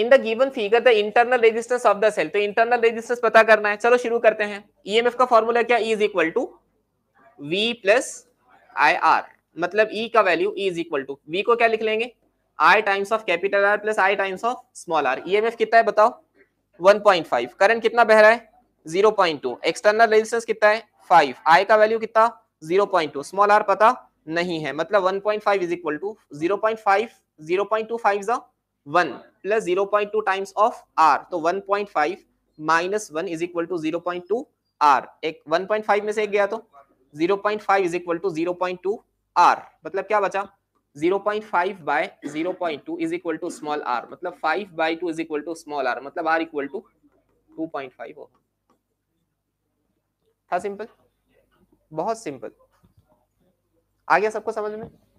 in the given figure the internal resistance of the cell तो internal resistance पता करना है चलो शुरू करते हैं ईएमएफ e का फॉर्मूला क्या is equal to V plus I R मतलब ई e का value is equal to V को क्या लिख लेंगे I times of capital R plus I times of small R EMF कितना है बताओ 1.5 करंट कितना बह रहा है 0.2 एक्सटर्नल रेजिस्टेंस कितना है 5 आई का वैल्यू कितना 0.2 स्मॉल आर पता नहीं है मतलब 1.5 is equal to 0.5 0.25 is one plus zero point two times of R तो one point five minus one is equal to zero point two R एक वन पॉइंट फाइव में से एक गया तो zero point five is equal to zero point two R मतलब क्या बचा मतलब मतलब हो था सिंपल बहुत सिंपल आ गया सबको समझ में